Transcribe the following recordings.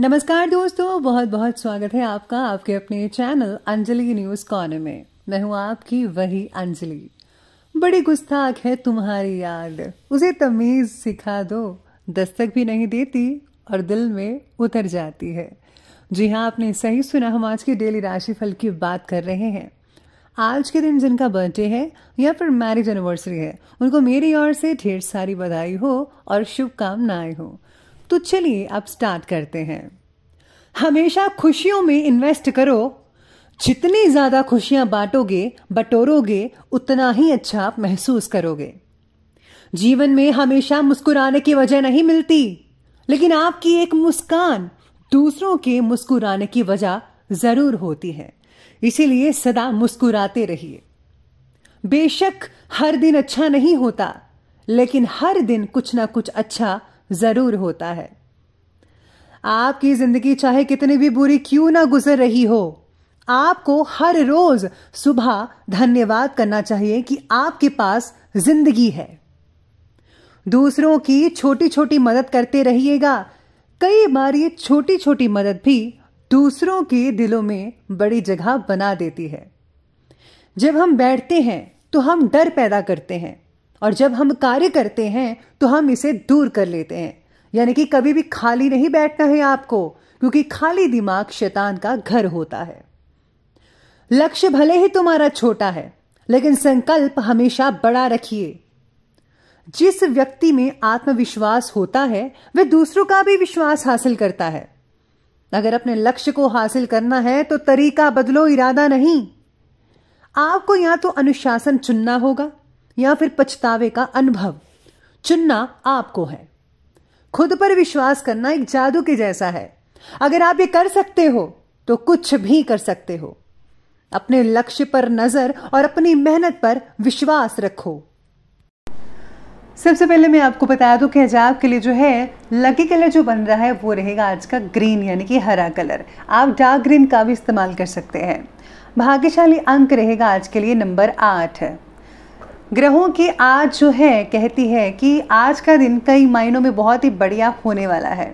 नमस्कार दोस्तों बहुत बहुत स्वागत है आपका आपके अपने चैनल अंजलि न्यूज कॉर्नर में मैं हूं आपकी वही अंजलि बड़ी गुस्ताख है तुम्हारी याद उसे तमीज सिखा दो दस्तक भी नहीं देती और दिल में उतर जाती है जी हाँ आपने सही सुना हम आज के डेली राशिफल की बात कर रहे हैं आज के दिन जिनका बर्थडे है या फिर मैरिज एनिवर्सरी है उनको मेरी ओर से ढेर सारी बधाई हो और शुभकामनाएं हो तो चलिए अब स्टार्ट करते हैं हमेशा खुशियों में इन्वेस्ट करो जितनी ज़्यादा खुशियां बांटोगे बटोरोगे उतना ही अच्छा आप महसूस करोगे जीवन में हमेशा मुस्कुराने की वजह नहीं मिलती लेकिन आपकी एक मुस्कान दूसरों के मुस्कुराने की वजह जरूर होती है इसीलिए सदा मुस्कुराते रहिए बेशक हर दिन अच्छा नहीं होता लेकिन हर दिन कुछ ना कुछ अच्छा जरूर होता है आपकी जिंदगी चाहे कितनी भी बुरी क्यों ना गुजर रही हो आपको हर रोज सुबह धन्यवाद करना चाहिए कि आपके पास जिंदगी है दूसरों की छोटी छोटी मदद करते रहिएगा कई बार ये छोटी छोटी मदद भी दूसरों के दिलों में बड़ी जगह बना देती है जब हम बैठते हैं तो हम डर पैदा करते हैं और जब हम कार्य करते हैं तो हम इसे दूर कर लेते हैं यानी कि कभी भी खाली नहीं बैठना है आपको क्योंकि खाली दिमाग शैतान का घर होता है लक्ष्य भले ही तुम्हारा छोटा है लेकिन संकल्प हमेशा बड़ा रखिए जिस व्यक्ति में आत्मविश्वास होता है वह दूसरों का भी विश्वास हासिल करता है अगर अपने लक्ष्य को हासिल करना है तो तरीका बदलो इरादा नहीं आपको या तो अनुशासन चुनना होगा या फिर पछतावे का अनुभव चुनना आपको है खुद पर विश्वास करना एक जादू के जैसा है अगर आप ये कर सकते हो तो कुछ भी कर सकते हो अपने लक्ष्य पर नजर और अपनी मेहनत पर विश्वास रखो सबसे पहले मैं आपको बता दूं कि हिजाब के लिए जो है लकी कलर जो बन रहा है वो रहेगा आज का ग्रीन यानी कि हरा कलर आप डार्क ग्रीन का भी इस्तेमाल कर सकते हैं भाग्यशाली अंक रहेगा आज के लिए नंबर आठ ग्रहों की आज जो है कहती है कि आज का दिन कई मायनों में बहुत ही बढ़िया होने वाला है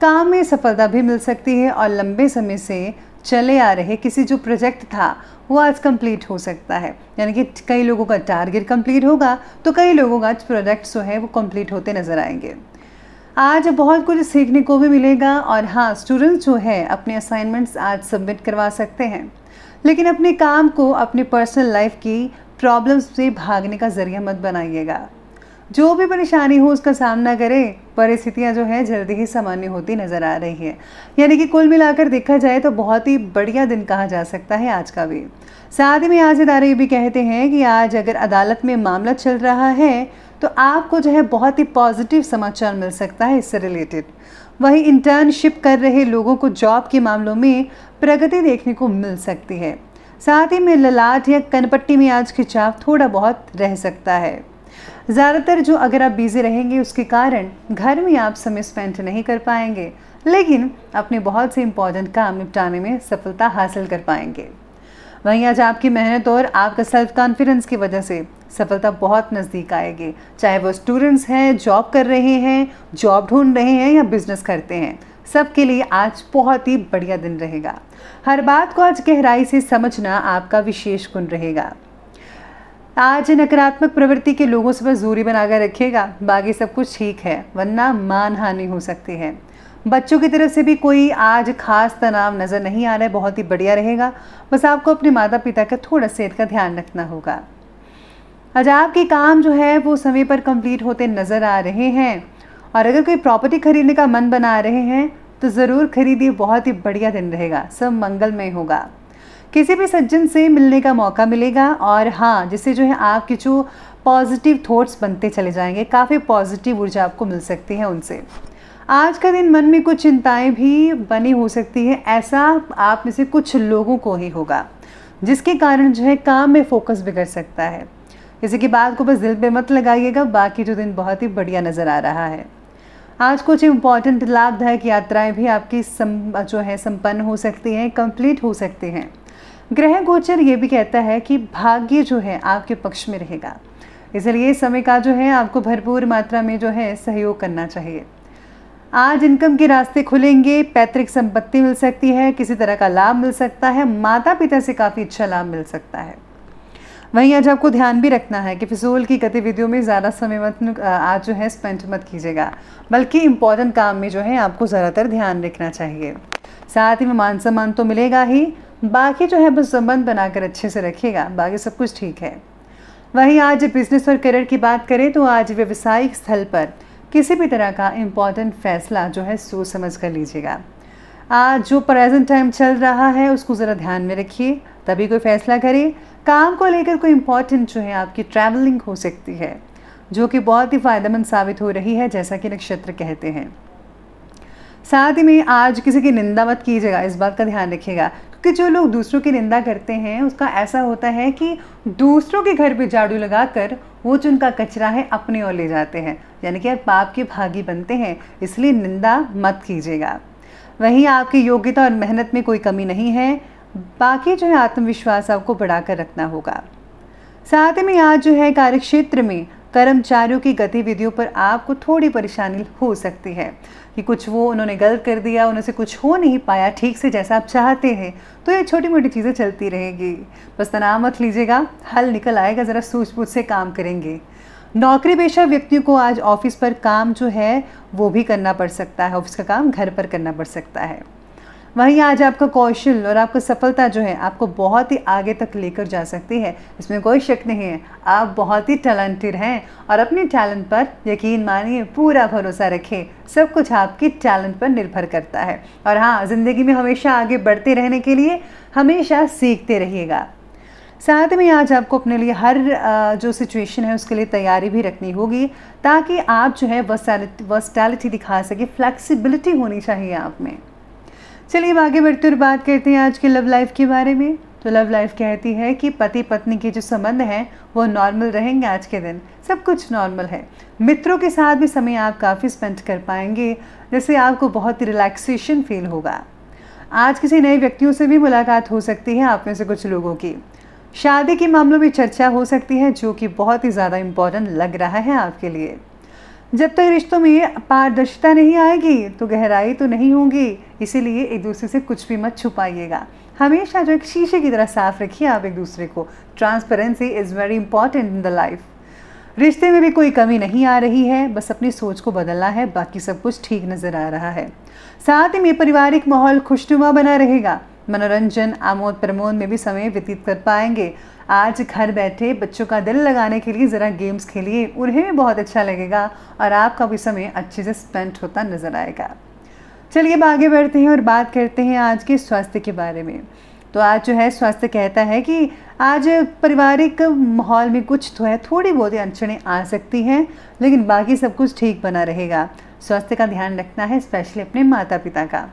काम में सफलता भी मिल सकती है और लंबे समय से चले आ रहे किसी जो प्रोजेक्ट था वो आज कंप्लीट हो सकता है यानी कि कई लोगों का टारगेट कंप्लीट होगा तो कई लोगों का प्रोजेक्ट जो है वो कंप्लीट होते नज़र आएंगे आज बहुत कुछ सीखने को भी मिलेगा और हाँ स्टूडेंट्स जो है अपने असाइनमेंट्स आज सबमिट करवा सकते हैं लेकिन अपने काम को अपने पर्सनल लाइफ की प्रॉब्लम्स से भागने का जरिया मत बनाइएगा जो भी परेशानी हो उसका सामना करें परिस्थितियां जो है जल्दी ही सामान्य होती नज़र आ रही है यानी कि कुल मिलाकर देखा जाए तो बहुत ही बढ़िया दिन कहा जा सकता है आज का भी साथ ही में आज इदारे ये भी कहते हैं कि आज अगर अदालत में मामला चल रहा है तो आपको जो है बहुत ही पॉजिटिव समाचार मिल सकता है इससे रिलेटेड वहीं इंटर्नशिप कर रहे लोगों को जॉब के मामलों में प्रगति देखने को मिल सकती है साथ ही में ललाट या कनपट्टी में आज खिंचाव थोड़ा बहुत रह सकता है ज़्यादातर जो अगर आप बिज़ी रहेंगे उसके कारण घर में आप समय स्पेंड नहीं कर पाएंगे लेकिन अपने बहुत से इम्पॉर्टेंट काम निपटाने में सफलता हासिल कर पाएंगे वहीं आज आपकी मेहनत और आपका सेल्फ कॉन्फिडेंस की वजह से सफलता बहुत नज़दीक आएगी चाहे वो स्टूडेंट्स हैं जॉब कर रहे हैं जॉब ढूंढ रहे हैं या बिजनेस करते हैं सबके लिए आज बहुत ही बढ़िया दिन रहेगा हर बात को आज गहराई से समझना आपका विशेष गुण रहेगा आज नकारात्मक प्रवृत्ति के लोगों से बस दूरी बनाकर रखिएगा बाकी सब कुछ ठीक है वरना मान हानि हो सकती है बच्चों की तरफ से भी कोई आज खास तनाव नज़र नहीं आ रहा है बहुत ही बढ़िया रहेगा बस आपको अपने माता पिता का थोड़ा सेहत का ध्यान रखना होगा आज आपके काम जो है वो समय पर कंप्लीट होते नज़र आ रहे हैं और अगर कोई प्रॉपर्टी खरीदने का मन बना रहे हैं तो ज़रूर खरीदिए बहुत ही बढ़िया दिन रहेगा सब मंगलमय होगा किसी भी सज्जन से मिलने का मौका मिलेगा और हाँ जिससे जो है आपके जो पॉजिटिव थॉट्स बनते चले जाएंगे काफ़ी पॉजिटिव ऊर्जा आपको मिल सकती है उनसे आज का दिन मन में कुछ चिंताएं भी बनी हो सकती है ऐसा आप में से कुछ लोगों को ही होगा जिसके कारण जो है काम में फोकस बिगड़ सकता है इसी की बात को बस दिल पे मत लगाइएगा बाकी जो दिन बहुत ही बढ़िया नज़र आ रहा है आज कुछ इम्पॉर्टेंट लाभदायक यात्राएं भी आपकी सम, जो है संपन्न हो सकती हैं कंप्लीट हो सकती हैं ग्रह गोचर ये भी कहता है कि भाग्य जो है आपके पक्ष में रहेगा इसलिए समय का जो है आपको भरपूर मात्रा में जो है सहयोग करना चाहिए आज इनकम के रास्ते खुलेंगे पैतृक संपत्ति मिल सकती है किसी तरह का लाभ मिल सकता है माता पिता से काफ़ी अच्छा लाभ मिल सकता है वहीं आज आपको ध्यान भी रखना है कि फिजूल की गतिविधियों में ज़्यादा समय मत आज जो है स्पेंड मत कीजिएगा बल्कि इंपॉर्टेंट काम में जो है आपको ज़्यादातर ध्यान रखना चाहिए साथ ही में मान सम्मान तो मिलेगा ही बाकी जो है बस संबंध बनाकर अच्छे से रखिएगा बाकी सब कुछ ठीक है वहीं आज बिजनेस और करियर की बात करें तो आज व्यवसायिक स्थल पर किसी भी तरह का इम्पॉर्टेंट फैसला जो है सोच समझ कर लीजिएगा आज जो प्रेजेंट टाइम चल रहा है उसको ज़रा ध्यान में रखिए तभी कोई फैसला करें काम को लेकर कोई इम्पॉर्टेंट जो है आपकी ट्रैवलिंग हो सकती है जो कि बहुत ही फ़ायदेमंद साबित हो रही है जैसा कि नक्षत्र कहते हैं साथ ही में आज किसी की निंदा मत कीजिएगा इस बात का ध्यान रखिएगा क्योंकि जो लोग दूसरों की निंदा करते हैं उसका ऐसा होता है कि दूसरों के घर पे झाड़ू लगाकर वो जो उनका कचरा है अपने और ले जाते हैं यानी कि आप पाप के भागी बनते हैं इसलिए निंदा मत कीजिएगा वहीं आपकी योग्यता और मेहनत में कोई कमी नहीं है बाकी जो है आत्मविश्वास आपको बढ़ाकर रखना होगा साथ में आज जो है कार्यक्षेत्र में कर्मचारियों की गतिविधियों पर आपको थोड़ी परेशानी हो सकती है कि कुछ वो उन्होंने गलत कर दिया उनसे कुछ हो नहीं पाया ठीक से जैसा आप चाहते हैं तो ये छोटी मोटी चीज़ें चलती रहेगी बस तनाव मत लीजिएगा हल निकल आएगा ज़रा सूझबूझ से काम करेंगे नौकरी पेशा व्यक्तियों को आज ऑफिस पर काम जो है वो भी करना पड़ सकता है ऑफिस का काम घर पर करना पड़ सकता है वहीं आज आपका कौशल और आपका सफलता जो है आपको बहुत ही आगे तक लेकर जा सकती है इसमें कोई शक नहीं है आप बहुत ही टैलेंटेड हैं और अपने टैलेंट पर यकीन मानिए पूरा भरोसा रखें सब कुछ आपके टैलेंट पर निर्भर करता है और हाँ ज़िंदगी में हमेशा आगे बढ़ते रहने के लिए हमेशा सीखते रहिएगा साथ में आज आपको अपने लिए हर जो सिचुएशन है उसके लिए तैयारी भी रखनी होगी ताकि आप जो है वर्सटैलिटी दिखा सके फ्लेक्सिबिलिटी होनी चाहिए आप में चलिए अब आगे बढ़ते और बात करते हैं आज के लव लाइफ के बारे में तो लव लाइफ कहती है कि पति पत्नी के जो संबंध हैं वो नॉर्मल रहेंगे आज के दिन सब कुछ नॉर्मल है मित्रों के साथ भी समय आप काफ़ी स्पेंड कर पाएंगे जैसे आपको बहुत ही रिलैक्सेशन फील होगा आज किसी नए व्यक्तियों से भी मुलाकात हो सकती है आप में से कुछ लोगों की शादी के मामलों में चर्चा हो सकती है जो कि बहुत ही ज़्यादा इम्पोर्टेंट लग रहा है आपके लिए जब तक रिश्तों में पारदर्शिता नहीं आएगी तो गहराई तो नहीं होगी इसीलिए एक दूसरे से कुछ भी मत छुपाइएगा हमेशा जो एक शीशे की तरह साफ रखिए आप एक दूसरे को transparency is very important in the life रिश्ते में भी कोई कमी नहीं आ रही है बस अपनी सोच को बदलना है बाकी सब कुछ ठीक नज़र आ रहा है साथ ही में पारिवारिक माहौल खुशनुमा बना रहेगा मनोरंजन आमोद प्रमोद में भी समय व्यतीत कर पाएंगे आज घर बैठे बच्चों का दिल लगाने के लिए ज़रा गेम्स खेलिए उन्हें भी बहुत अच्छा लगेगा और आपका भी समय अच्छे से स्पेंड होता नज़र आएगा चलिए अब आगे बढ़ते हैं और बात करते हैं आज के स्वास्थ्य के बारे में तो आज जो है स्वास्थ्य कहता है कि आज पारिवारिक माहौल में कुछ तो है थोड़ी बहुत अड़चने आ सकती हैं लेकिन बाकी सब कुछ ठीक बना रहेगा स्वास्थ्य का ध्यान रखना है स्पेशली अपने माता पिता का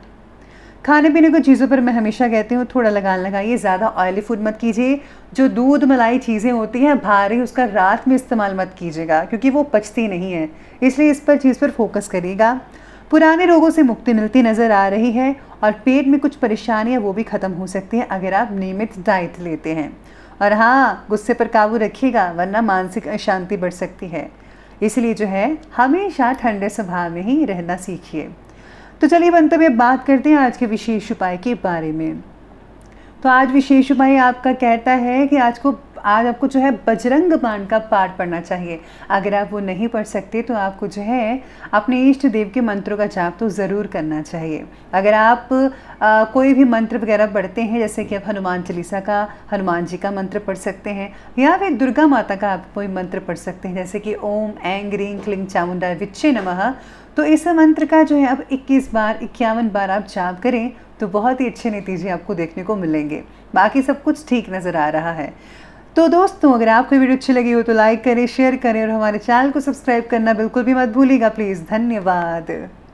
खाने पीने को चीज़ों पर मैं हमेशा कहती हूँ थोड़ा लगान लगाइए ज़्यादा ऑयली फूड मत कीजिए जो दूध मलाई चीज़ें होती हैं भारी उसका रात में इस्तेमाल मत कीजिएगा क्योंकि वो पचती नहीं है इसलिए इस पर चीज़ पर फोकस करिएगा पुराने रोगों से मुक्ति मिलती नज़र आ रही है और पेट में कुछ परेशानियाँ वो भी ख़त्म हो सकती हैं अगर आप नियमित डाइट लेते हैं और हाँ गुस्से पर काबू रखिएगा वरना मानसिक अशांति बढ़ सकती है इसलिए जो है हमेशा ठंडे स्वभाव में ही रहना सीखिए तो चलिए अंत में बात करते हैं आज के विशेष उपाय के बारे में तो आज विशेष उपाय आपका कहता है कि आज को आज आपको जो है बजरंग बाण का पाठ पढ़ना चाहिए अगर आप वो नहीं पढ़ सकते तो आपको जो है अपने इष्ट देव के मंत्रों का जाप तो ज़रूर करना चाहिए अगर आप आ, कोई भी मंत्र वगैरह पढ़ते हैं जैसे कि आप हनुमान चालीसा का हनुमान जी का मंत्र पढ़ सकते हैं या फिर दुर्गा माता का आप कोई मंत्र पढ़ सकते हैं जैसे कि ओम ऐंग रिंग क्लिंग चामुंडा विच्छे नमः तो इस मंत्र का जो है आप 21 बार इक्यावन बार आप जाप करें तो बहुत ही अच्छे नतीजे आपको देखने को मिलेंगे बाकी सब कुछ ठीक नज़र आ रहा है तो दोस्तों अगर आपको वीडियो अच्छी लगी हो तो लाइक करें शेयर करें और हमारे चैनल को सब्सक्राइब करना बिल्कुल भी मत भूलिएगा प्लीज़ धन्यवाद